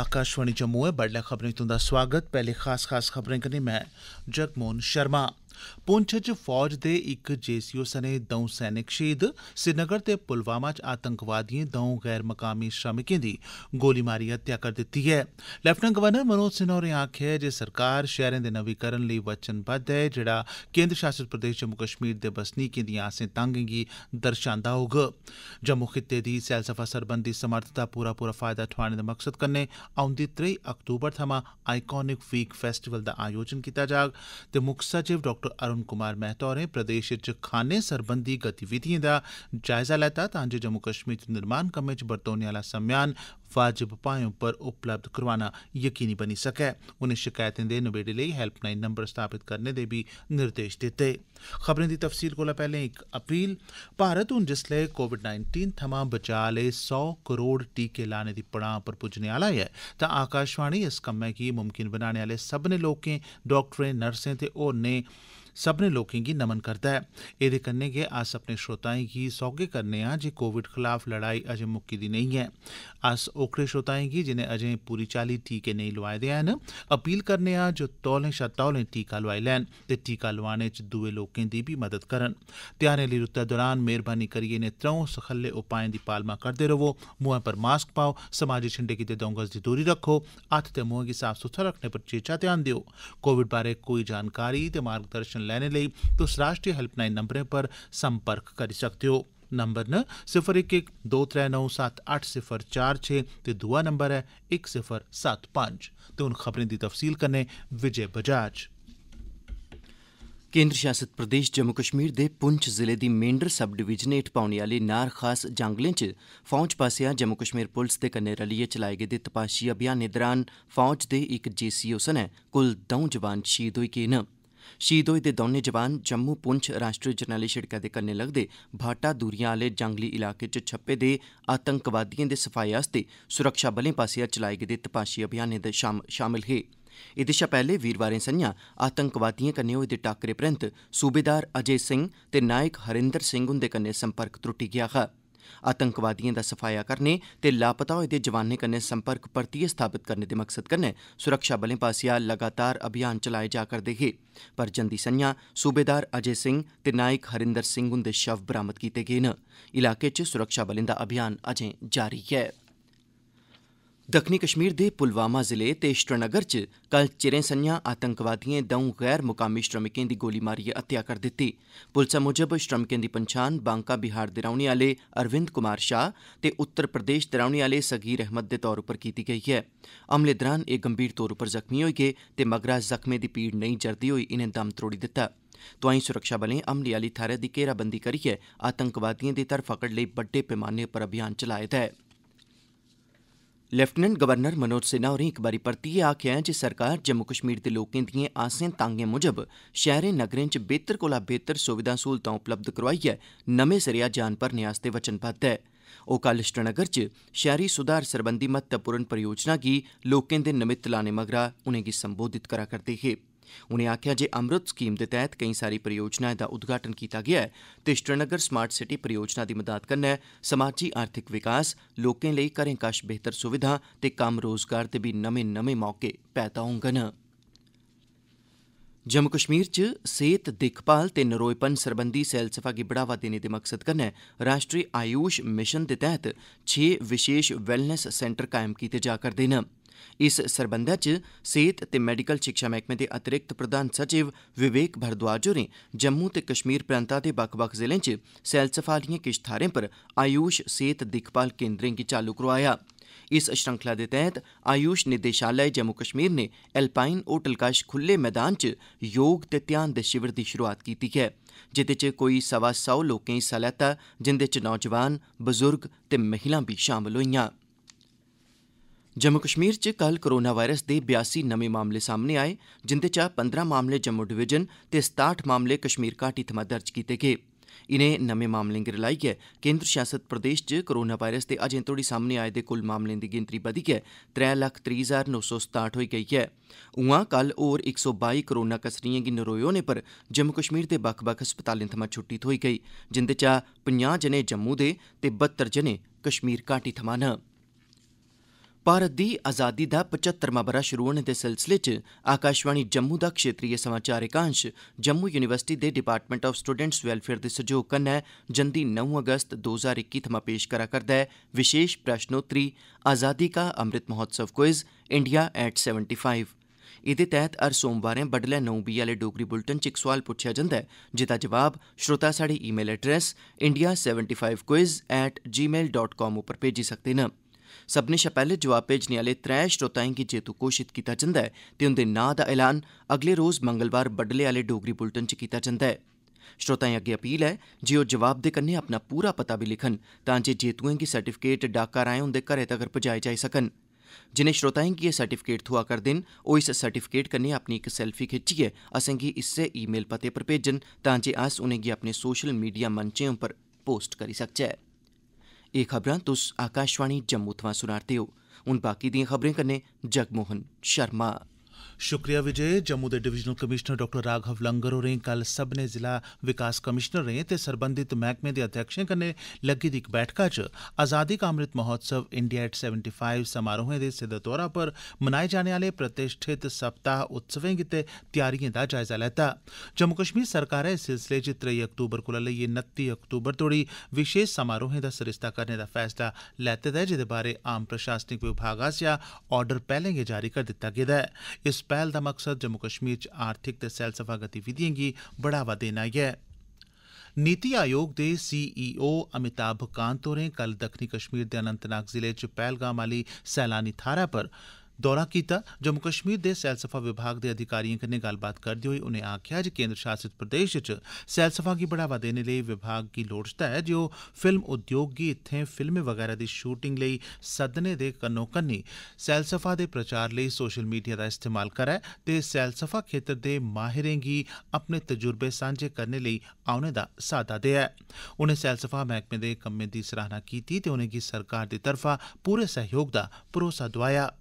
आकाशवाणी जम्मू ऐ बड्डलै खबरें च तुंदा पहले पैहले खास खास खबरें कन्नै मैं जगमोहन शर्मा पुंछ च फौज दे इक जेसीओ सने द'ऊं सैनिक शहीद श्रीनगर ते पुलवामा च आतंकवादिएं द'ऊं गैर मकामी श्रमिकें दी गोली मारियै हत्या करी दित्ती ऐ लेफ्टिनेंट गवर्नर मनोज सिन्हा होरें आखेआ ऐ जे सरकार शैहरें दे नवीकरण लेई वचनबद्व ऐ जेहड़ा केन्द्र शासित प्रदेश जम्मू कश्मीर दे बसनीकें दिएं आसें तांगें गी दर्शांदा होग जम्मू खित्ते दी सैलसफा सरबंधी समर्थ दा पूरा पूरा फायदा ठोआने दे मकसद कन्नै औंदी त्रेई अक्तूबर थमां आईकानिक वीक फेस्टिवल दा आयोजन कीता जाग ते मुक्ख सचिव डाक्टर अरूण कुमार मेहता होरें प्रदेश च खानें सरबंधी गतिविधिएं दा जायजा लैता तां जे जम्मू कश्मीर च निर्माण कम्में च बरतोने आला सम्यान वाजिब भाएं पर उपलब्ध करोआना यकीनी बनी सकै उनें शकैतें दे नबेड़े लेई हैल्पलाइन नंबर स्थापित करने दे बी निर्देश दित्ते खबरें दी तफसील कोला पैहले इक अपील भारत हून जिसलै कोविड नाइन्टीन थमां बचाऽ लेई सौ करोड़ टीके लाने दी पड़ां पर पुज्जने आला ऐ तां आकाशवाणी इस कम्मै गी मुमकिन बनाने आले सब्भनें लोकें डाक्टरें नर्सें ते होरनें सब्मने लोकें गी नमन करदा ऐ एह्दे कन्नै गै अस अपने श्रोताएं गी सौह्गे करने आं जे कोविड खलाफ लड़ाई अजें मुक्की दी नेईं ऐ अस ओकड़े श्रोताएं गी जिनें अजें पूरी चाल्ली टीके नेईं लोआए दे हैन अपील करने आं जे तौले शा तौले टीका लोआई लैन ते टीका लोआने च दुए लोकें दी बी मदद करन ध्यारें आली रुत्तै दौरान मेहरबानी करियै इनें त्र'ऊं सखल्ले उपाएं दी पालमा करदे रवो मुंहै पर मास्क पाओ समाजी छिंडे गितै द'ऊं गज दी दूरी रक्खो हत्थ ते मुंह गी साफ सुथरा रक्खने पर चेचा ध्यान देओ कोविड बारै कोई जानकारी ते मार्गदर्शन इन्फॉर्मेशन लैने लेई तुस राष्ट्रीय हैल्पलाइन नंबरें पर संपर्क करी सकदे ओ नंबर न सिफर इक इक दो त्रै नौ सत्त अट्ठ सिफर चार छे ते दूआ नंबर ऐ इक सिफर सत्त पंज ते हून खबरें दी तफसील कन्नै विजय बजाज केंद्र शासित प्रदेश जम्मू कश्मीर दे पुंछ जिले दी मेंढर सब डिवीजन हेठ पौने आह्ले नार खास जंगलें च फौज पासेआ जम्मू कश्मीर पुलस दे कन्नै रलियै चलाए गेदे तपाशी अभियानें दरान फौज दे इक जेसीओ सने कुल दौं जवान शहीद होई गे न ਸ਼ਹੀਦ ਹੋਏ ਦੇ ਦੋਨੇ ਜਵਾਨ ਜੰਮੂ ਪੁੰਛ ਰਾਸ਼ਟਰੀ ਜਰਨਲੀ ਸ਼ਿੜਕਾ ਦੇ ਕੰਨੇ ਲੱਗਦੇ ਭਾਟਾ ਦੂਰੀਆਂ ਵਾਲੇ ਜੰਗਲੀ ਇਲਾਕੇ 'ਚ ਛੱਪੇ ਦੇ ਆਤੰਕਵਾਦੀਆਂ ਦੇ ਸਫਾਈ ਵਾਸਤੇ ਸੁਰੱਖਿਆ ਬਲਾਂ ਪਾਸੇ ਚਲਾਏ ਗਏ ਤਪਾਸ਼ੀ ਅਭਿਆਨ ਦੇ ਸ਼ਾਮਲ ਹੈ ਇਹਦੇ ਸ਼ਾ ਪਹਿਲੇ ਵੀਰਵਾਰੇ ਸੰਨਿਆ ਆਤੰਕਵਾਦੀਆਂ ਕੰਨੇ ਹੋਏ ਦੇ ਟਾਕਰੇ ਪ੍ਰੰਤ ਸੂਬੇਦਾਰ ਅਜੇ ਸਿੰਘ ਤੇ ਨਾਇਕ ਹਰਿੰਦਰ ਸਿੰਘ ਹੁੰਦੇ ਕੰਨੇ ਸੰਪਰਕ ਟੁੱਟ ਗਿਆ ਹੈ आतंकवादिएं दा सफाया करने ते लापता होए दे जवानें कन्नै संपर्क परतियै स्थापित करने दे मकसद कन्नै सुरक्षाबलें पास्सेआ लगातार अभियान चलाए जा करदे हे पर जंदी संझां सूबेदार अजय सिंह ते नायक हरिंदर सिंह हुंदे शव बरामद कीते गे न इलाके च सुरक्षाबलें दा अभियान अजें जारी ऐं दक्खनी कश्मीर दे पुलवामा जिले ते श्रीनगर च कल चिरें संझां आतंकवादिएं दौं गैर मुकामी श्रमिकें दी गोली मारियै हत्या करी दित्ती पुलसै मुजब श्रमिकें दी पन्छान बांका बिहार दे रौह्ने आह्ले अरविंद कुमार शाह ते उत्तर प्रदेश दे रौह्ने आह्ले सगीर अहमद दे तौर पर कीती गेई ऐ हमले दौरान एह् गंभीर तौर पर जख्मी होई गे ते मगरा जख्में दी पीड़ नेईं जरदे होई इनें दम त्रोड़ी दित्ता तोआईं सुरक्षाबलें हमले आह्ली थाहरै दी घेराबंदी करियै आतंकवादिएं दी धरफकड़ लेई बड्डे पैमाने पर अभियान चलाए दा ऐ लेफ्टिनेंट गवर्नर मनोज सिन्हा होरें इक बारी परतियै आखेआ ऐ जे सरकार जम्मू कश्मीर दे लोकें दिएं आसें तांगें मुजब शैहरें नगरें च बेहतर कोला बेहतर सुविधा स्हूलतां उपलब्ध करोआइयै नमें सिरेया जान भरने आस्तै वचनबद्ध ऐ ओह् कल श्रीनगर च शैहरी सुधार सरबंधी महत्वपूर्ण परियोजना गी लोकें दे नमित लाने मगरा उनें'गी संबोधित करा करदे हे ਉਨੇ ਆਖਿਆ ਜੇ ਅੰਮ੍ਰਿਤ ਸਕੀਮ ਦੇ ਤਹਿਤ ਕਈ ਸਾਰੀ ਪ੍ਰਯੋਜਨਾ ਦਾ ਉਦਘਾਟਨ ਕੀਤਾ ਗਿਆ ਹੈ ਤੇ ਸ਼੍ਰੀਨਗਰ ਸਮਾਰਟ ਸਿਟੀ ਪ੍ਰਯੋਜਨਾ ਦੀ ਮਦਦ ਕਰਨਾ ਸਮਾਜੀ ਆਰਥਿਕ ਵਿਕਾਸ ਲੋਕਾਂ ਲਈ ਕਰੇ ਕਸ਼ ਬਿਹਤਰ ਸੁਵਿਧਾ ਤੇ ਕੰਮ ਰੋਜ਼ਗਾਰ ਤੇ ਵੀ ਨਵੇਂ ਨਵੇਂ ਮੌਕੇ ਪੈਦਾ ਹੋਣਗੇ ਜੰਮੂ ਕਸ਼ਮੀਰ 'ਚ ਸਿਹਤ ਦੇਖਭਾਲ ਤੇ ਨਰੋਇਪਨ ਸਰਬੰਦੀ ਸੈਲਸਫਾ ਕੀ ਬੜਾਵਾ ਦੇਣ ਦੇ ਮਕਸਦ ਕਰਨਾ ਰਾਸ਼ਟਰੀ ਆਯੂਸ਼ ਮਿਸ਼ਨ ਦੇ ਤਹਿਤ 6 ਵਿਸ਼ੇਸ਼ ਵੈਲਨੈਸ ਸੈਂਟਰ ਕਾਇਮ ਕੀਤੇ ਜਾ ਕਰਦੇ ਨੇ इस सरबंधै च सेहत ते मैडिकल शिक्षा मैह्कमे दे अतिरिक्त प्रधान सचिव विवेक भारद्वाज होरें जम्मू ते कश्मीर प्रांता दे बक्ख बक्ख जिलें च सैलसफा आह्लिएं किश थाह्रें पर आयूष सेहत दिक्खभाल केन्द्रें गी चालू करोआया इस श्रृंखला दे तैह्त आयूष निदेशालय जम्मू कश्मीर नै एल्पाइन होटल कश खुल्ले मैदान च योग ते ध्यान दे शिविर दी शुरुआत कीती ऐ जेह्दे च कोई सवा सौ लोकें हिस्सा लैता जिंदे च नौजवान बुजुर्ग ते महिलां बी शामल होईआं जम्मू कश्मीर च कल कोरोना वायरस दे बयासी नमें मामले सामने आए जिंदे चा पंदरां मामले जम्मू डिवीजन ते सताहठ मामले कश्मीर घाटी थमां दर्ज कीते गे इनें नमें मामलें गी रलाइयै केन्द्र शासित प्रदेश च कोरोना वायरस दे अजें तोड़ी सामने आए दे कुल मामलें दी गिनतरी बधियै त्रै लक्ख त्रीह् हजार नौ सौ सताहठ होई गेई ऐ उआं कल होर इक सौ बाई कोरोना कसरिएं गी नरोए होने पर जम्मू कश्मीर दे बक्ख बक्ख अस्पतालें थमां छुट्टी थ्होई गेई जिंदे चा पंजाह जने जम्मू दे ते बहत्तर जने कश्मीर घाटी थमां न भारत दी आजादी दा 75वां ब'रा शुरू होने दे सिलसिले च आकाशवाणी जम्मू दा क्षेत्रीय समाचार एकांश जम्मू यूनिवर्सिटी दे डिपार्टमेंट ऑफ स्टूडेंट्स वेलफेयर दे सैह्योग कन्नै जंदी 9 अगस्त 2021 ज्हार थमां पेश करा करदा ऐ विशेष प्रश्नोत्तरी आजादी का अमृत महोत्सव क्विज इंडिया एट 75 फाईव तहत हर सोमवारें बड्डलै 9 बी आह्ले डोगरी बुलेटिन च इक सवाल पुच्छेआ जंदा ऐ जेह्दा जवाब श्रोता साढ़े ईमेल एड्रेस india75quiz@gmail.com सेवेंटी उप्पर भेजी सकदे न सब्मनें शा पैहले जवाब भेजने आले त्रै श्रोताएं गी जेतू घोषित कीता जंदा ऐ ते उंदे नां दा ऐलान अगले रोज मंगलवार बड्डलै आले डोगरी बुलेटिन च कीता जंदा ऐ श्रोताएं अग्गे अपील ऐ जे ओह् जवाब दे कन्नै अपना पूरा पता बी लिखन तां जे जेतुएं गी सर्टिफिकेट डाका राएं उंदे घरै तगर पुजाए जाई सकन जिनें श्रोताएं गी एह् सर्टिफिकेट थ्होआ करदे न ओह् इस सर्टिफिकेट कन्नै अपनी इक सैल्फी खिच्चियै असेंगी इस्सै ई मेल पते पर भेजन तां जे अस उनेंगी अपने सोशल मीडिया मंचें उप्पर पोस्ट करी सकचै एह् खबरां तुस आकाशवाणी जम्मू थमां सुना'रदे ओ हून बाकी दिएं खबरें कन्नै जगमोहन शर्मा शुक्रिया विजय जम्मू दे divisional commissioner doctor Raghav Langar होरें कल सब्मनें जिला विकास कमिशनरें ते सरबंधत मैह्कमें दे अध्यक्षें कन्नै लग्गी दी इक बैठका च आजादी Ka Amrit Mahotsav India at seventy five समारोहें दे हिस्से दे तौरा पर मनाए जाने आह्ले प्रतिष्ठित सप्ताह उत्सवें गितै त्यारिएं दा जायजा लैता जम्मू कश्मीर सरकारै इस सिलसिले च त्रेई अक्तूबर कोला लेइयै नत्ती अक्तूबर तोड़ी विशेष समारोहें दा सरिस्ता करने दा फैसला लैते दा ऐ जेह्दे बारै आम प्रशासनिक विभाग आसेआ आर्डर पैह्ले गै जारी करी दित्ता गेदा ऐ इस पैहल दा मकसद जम्मू कश्मीर च आर्थिक ते सैलसफा गतिविधिएं गी बढ़ावा देना ऐ नीति आयोग दे सीईओ अमिताभ कांत होरें कल दक्खनी कश्मीर दे अनंतनाग जिले च पैहलगाम आली सैलानी थाहरै पर दौरा कीता जम्मू कश्मीर दे सैलसफा विभाग दे अधिकारिएं कन्नै गल्लबात करदे होई उनें आक्खेआ जे केन्द्र शासित प्रदेश च सैलसफा गी बढ़ावा देने लेई विभाग गी लोड़चदा ऐ जे ओह् फिल्म उद्योग गी इत्थें फिल्में वगैरा दी शूटिंग लेई सद्दने दे कन्नो कन्नी सैलसफा दे प्रचार लेई सोशल मीडिया दा इस्तेमाल करै ते सैलसफा खेत्तर दे माहिरें गी अपने तजुर्बे सांझे करने लेई औने दा साद्दा देयै उनें सैलसफा मैह्कमे दे कम्में दी सराहना कीती ते उनेंगी सरकार दी तरफा पूरे सैह्योग दा भरोसा दोआया ऐ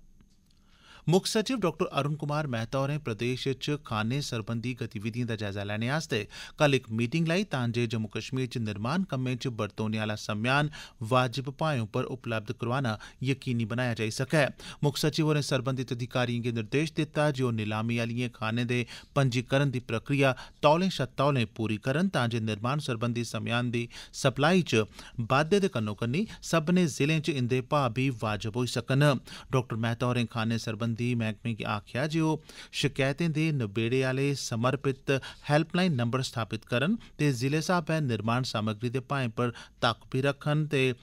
मुक्ख सचिव डाक्टर अरूण कुमार मेहता होरें प्रदेश च खानें सरबंधी गतिविधिएं दा जायजा लैने आस्तै कल इक मीटिंग लाई तां जे जम्मू कश्मीर च निर्माण कम्में च बरतोने आला समेयान वाजिब भाएं पर उपलब्ध करोआना यकीनी बनाया जाई सकै मुक्ख सचिव होरें सरबंधत अधिकारिएं गी निर्देश दित्ता जे ओह् नीलामी आलिएं खानें दे पंजीकरण दी प्रक्रिया तौले शा तौले पूरी करन तां जे निर्माण सरबंधी समेयान दी सप्लाई च बाद्दे दे कन्नो कन्नी सब्मनें जिलें च इंदे भाऽ बी वाजिब होई सकन डाक्टर मेहता होरें खानें सरबंधी ਸਬੰਧੀ ਮਹਿਕਮੇ ਕੀ ਆਖਿਆ ਜੇ ਉਹ ਸ਼ਿਕਾਇਤਾਂ ਦੇ ਨਿਬੇੜੇ ਵਾਲੇ ਸਮਰਪਿਤ ਹੈਲਪਲਾਈਨ ਨੰਬਰ ਸਥਾਪਿਤ ਕਰਨ ਤੇ ਜ਼ਿਲ੍ਹੇ ਸਾਹਿਬ ਨਿਰਮਾਣ ਸਮਗਰੀ ਦੇ ਭਾਂਏ ਪਰ ਤੱਕ ਵੀ ਰੱਖਣ ਤੇ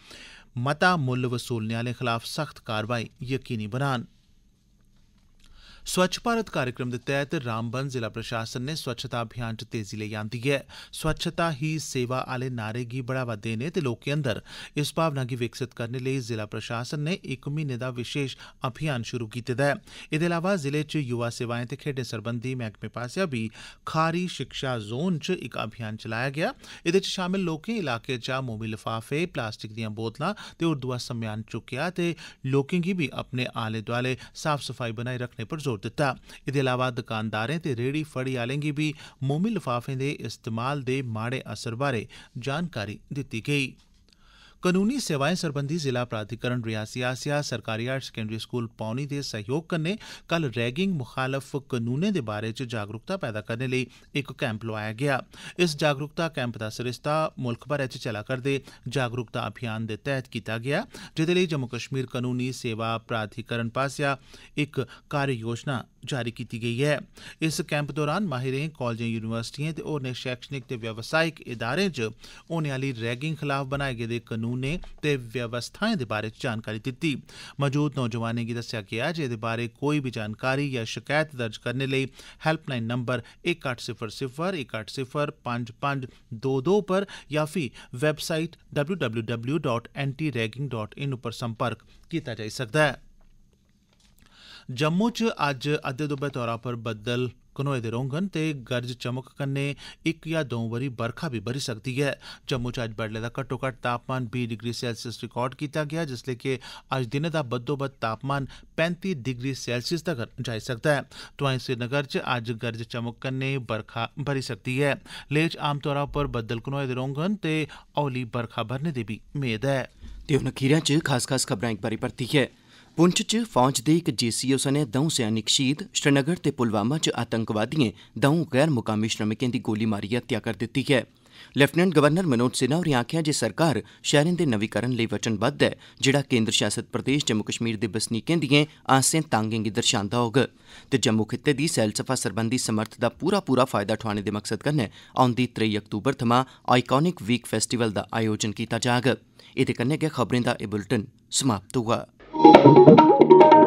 ਮਤਾ ਮੁੱਲ ਵਸੂਲਣ ਵਾਲੇ ਖਿਲਾਫ ਸਖਤ ਕਾਰਵਾਈ ਯਕੀਨੀ ਬਣਾਉਣ स्वच्छ भारत कार्यक्रम दे तैह्त रामबन जिला प्रशासन नै स्वच्छता अभियान च तेजी लेई आंदी ऐ स्वच्छता ही सेवा आले नारे गी बढ़ावा देने ते लोकें अंदर इस भावना गी विकसित करने लेई जिला प्रशासन नै इक म्हीने दा विशेष अभियान शुरू कीते दा ऐ एह्दे अलावा जिले च युवा सेवाएं ते खेड्ढें सरबंधी मैह्कमे पासेआ बी खारी शिक्षा जोन च इक अभियान चलाया गेआ एह्दे च शामल लोकें इलाके चा मोमी लफाफे प्लास्टिक दियां बोतलां ते होर दुआ समेयान चुक्केआ ते लोकें गी बी अपने आले दोआले साफ सफाई बनाई रक्खने पर जोर जोर दित्ता एह्दे इलावा दकानदारें ते रेहड़ी फड़ी आलें गी बी मोमी लफाफें दे इस्तेमाल दे माड़े असर बारै जानकारी दित्ती गेई कनूनी सेवाएं सरबंधी जिला प्राधिकरण रियासी आसेआ सरकारी हायर सकैंडरी स्कूल पौनी दे सैह्योग कन्नै कल रैगिंग मुखालफ कनूनें दे बारे च जागरूकता पैदा करने लेई इक कैंप लोआया गेआ इस जागरूकता कैंप दा सरिस्ता मुल्ख भरै च चला करदे जागरूकता अभियान दे तैह्त कीता गेआ जेह्दे लेई जम्मू कश्मीर कनूनी सेवा प्राधिकरण पासेआ इक कार्य योजना जारी कीती गेई ऐ इस कैंप दौरान माहिरें कालजें यूनिवर्सिटिएं ते होरनें शैक्षणिक ते व्यवसायिक इदारें च होने आली रैगिंग खलाफ बनाए गेदे कनूनें ते व्यवस्थाएं दे बारे च जानकारी दित्ती मजूद नौजवानें गी दस्सेआ गेआ जे एह्दे बारे कोई बी जानकारी या शिकायत दर्ज करने लेई हैल्पलाइन नम्बर इक अट्ठ सिफर सिफर इक अट्ठ सिफर पंज पंज दो दो पर या फ्ही website W W W dot anti ragging dot in पर संपर्क कीता जाई सकदा ऐ जम्मू च अज्ज अद्दे दुब्बै तौरा पर बद्दल घनोए दे रौहडन ते गर्ज चमक कन्नै इक या दौं बारी बरखा बी बरी सकदी ऐ जम्मू च अज्ज बड्डलै दा घट्टोघट्ट तापमान बीह् डिग्री सैल्सियस रिकार्ड कीता गेआ जिसलै कि अज्ज दिनै दा बद्दोबद तापमान पैंती डिग्री सैल्सियस तगर जाई सकदा ऐ तोआई श्रीनगर च अज्ज गर्ज चमक कन्नै बरखा बरी सकदी ऐ लेह च आमतौरा पर बद्दल घनोए दे रौहडन ते हौली बरखा बरने दी बी मेद ऐ ते हून अखीरै च खास खास खबरां एक बारी परतियै पुंछ च फौज दे इक जेसीओ सने दौं सैनिक शहीद श्रीनगर ते पुलवामा च आतंकवादिएं दौं गैर मुकामी श्रमिकें दी गोली मारियै हत्या करी दित्ती ऐ लेफ्टिनेंट गवर्नर मनोज सिन्हा होरें आखेआ जे सरकार शैहरें दे नवीकरण लेई वचनबद्ध ऐ जेहड़ा केन्द्र शासित प्रदेश जम्मू कश्मीर दे बसनीकें दिएं आसें तांगें गी दर्शांदा होग ते जम्मू खित्ते दी सैलसफा सरबंधी समर्थ दा पूरा पूरा फायदा ठोआने दे मकसद कन्नै औंदी त्रेई अक्तूबर थमां आईकानिक वीक फेस्टिवल दा आयोजन कीता जाग एह्दे कन्नै गै खबरें दा एह् बुलेटिन समाप्त हुआ Thank you.